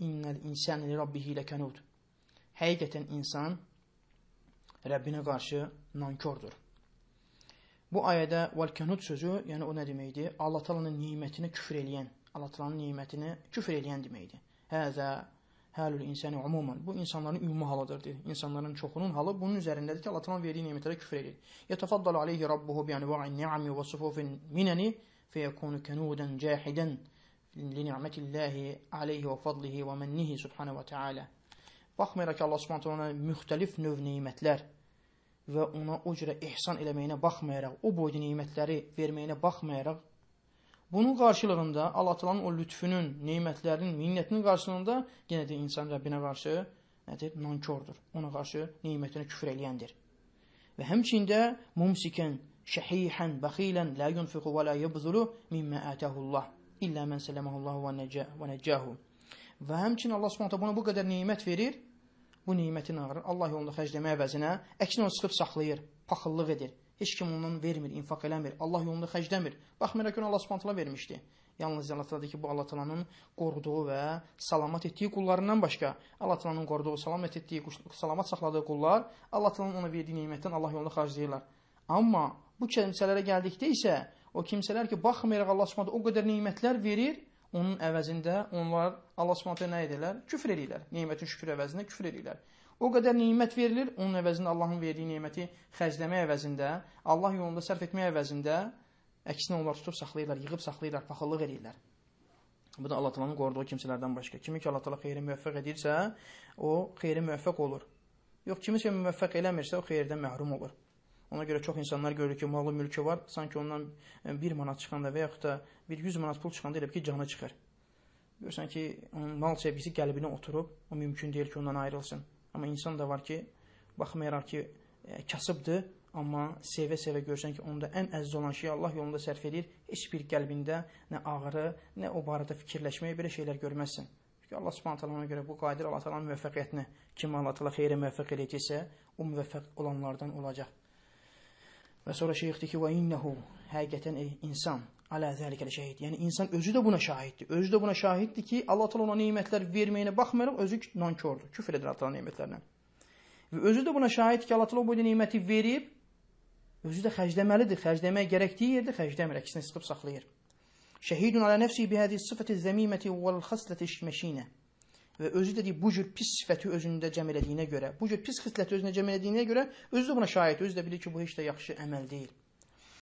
İnnel insan li rabbihi lekanud. Həqiqətən insan Rəbbinə qarşı nankordur. Bu ayədə vəlkənut sözü, yəni o nə deməkdir? Allah Taala'nın nemətinə küfr eləyən, Allah Taala'nın nemətinə küfr eləyən deməkdir. Həzə həlül insani umuman. Bu insanların ümumi halıdır deyir. İnsanların çoxunun halı bunun üzərindədir ki, Allah Taala'nın verdiyi nemətlərə küfr eləyir. Yetafaddalu alayhi rabbuhu bi anwa'in ni'ami wa sufufin minani فيكون كنودا جاحدا لنعمة الله aleyhi və fadlihi və mənnihi subhanahu və təala. Baxmayaraq ki, Allah subhanahu ona müxtəlif növ nemətlər və ona o cürə ihsan eləməyinə baxmayaraq, o boyda nemətləri verməyinə baxmayaraq, bunun qarşılığında Allah təalanın o lütfünün, nemətlərinin, minnətinin qarşılığında yenə də insan Rəbbinə qarşı nədir? Nankordur. Ona qarşı nemətini küfr eləyəndir. Və həmçində mumsikən şəhihan, baxilən, la yunfiqu və la yebzulu mimmə ətəhullah illə mən sələməhullahu və necəhu. Və həmçinin Allah Subhanahu buna bu qədər nemət verir. Bu nemətin ağırı Allah yolunda xərcləmək əvəzinə əksinə onu sıxıb saxlayır, paxıllıq edir. Heç kim ondan vermir, infaq eləmir, Allah yolunda xərcləmir. Baxmayaraq ki, Allah Subhanahu vermişdi. Yalnız Allah Təala ki, bu Allah Təala'nın qoruduğu və salamat etdiyi qullarından başqa, Allah Təala'nın qoruduğu, salamat etdiyi, salamat saxladığı qullar Allah Təala'nın ona verdiyi nemətdən Allah yolunda xərcləyirlər. Amma bu kimsələrə gəldikdə isə o kimsələr ki, baxmayaraq Allah Subhanahu o qədər nemətlər verir, onun əvəzində onlar Allah Subhanahu nə edirlər? Küfr eləyirlər. Nemətin şükür əvəzində küfr eləyirlər. O qədər nemət verilir, onun əvəzində Allahın verdiyi neməti xərcləmək əvəzində, Allah yolunda sərf etmək əvəzində əksinə onlar tutub saxlayırlar, yığıb saxlayırlar, paxıllıq eləyirlər. Bu da Allah Taala'nın qoruduğu kimsələrdən başqa. Kimi ki Allah Taala xeyrə müvəffəq edirsə, o xeyrə müvəffəq olur. Yox, kimisə müvəffəq eləmirsə, o xeyrdən məhrum olur. Ona görə çox insanlar görür ki, malı mülkü var, sanki ondan e, bir manat çıxanda və yaxud da bir 100 manat pul çıxanda elə ki, canı çıxır. Görürsən ki, onun mal sevgisi qəlbinə oturub, o mümkün deyil ki, ondan ayrılsın. Amma insan da var ki, baxmayaraq ki, e, kasıbdır, amma sevə-sevə görsən ki, onda ən əziz olan şey Allah yolunda sərf edir, heç bir qəlbində nə ağrı, nə o barədə fikirləşməyə belə şeylər görməzsən. Çünki Allah Subhanahu taala ona görə bu qadir Allah Taala'nın müvəffəqiyyətinə kim Allah Taala xeyrə müvəffəq eləyəcəksə, o müvəffəq olanlardan olacaq. Və sonra şeyx deyir ki, və innəhu həqiqətən ey insan alə zəlikəl şəhid. Yəni insan özü də buna şahiddir. Özü də buna şahiddir ki, Allah təala ona nemətlər verməyinə baxmayaraq özü nankordur. Küfr edir Allah təala nemətlərinə. Və özü də buna şahid ki, Allah təala bu neməti verib, özü də xərcləməlidir. Xərcləməyə gərəkdiyi yerdə xərcləmir, əksinə sıxıb saxlayır. Şəhidun alə nəfsi bi hadihi sifəti zəmiməti vəl xasləti şməşinə və özü dediyi bu cür pis sifəti özündə cəm elədiyinə görə, bu cür pis xisləti özünə cəm elədiyinə görə özü də buna şahid, özü də bilir ki, bu heç də yaxşı əməl deyil.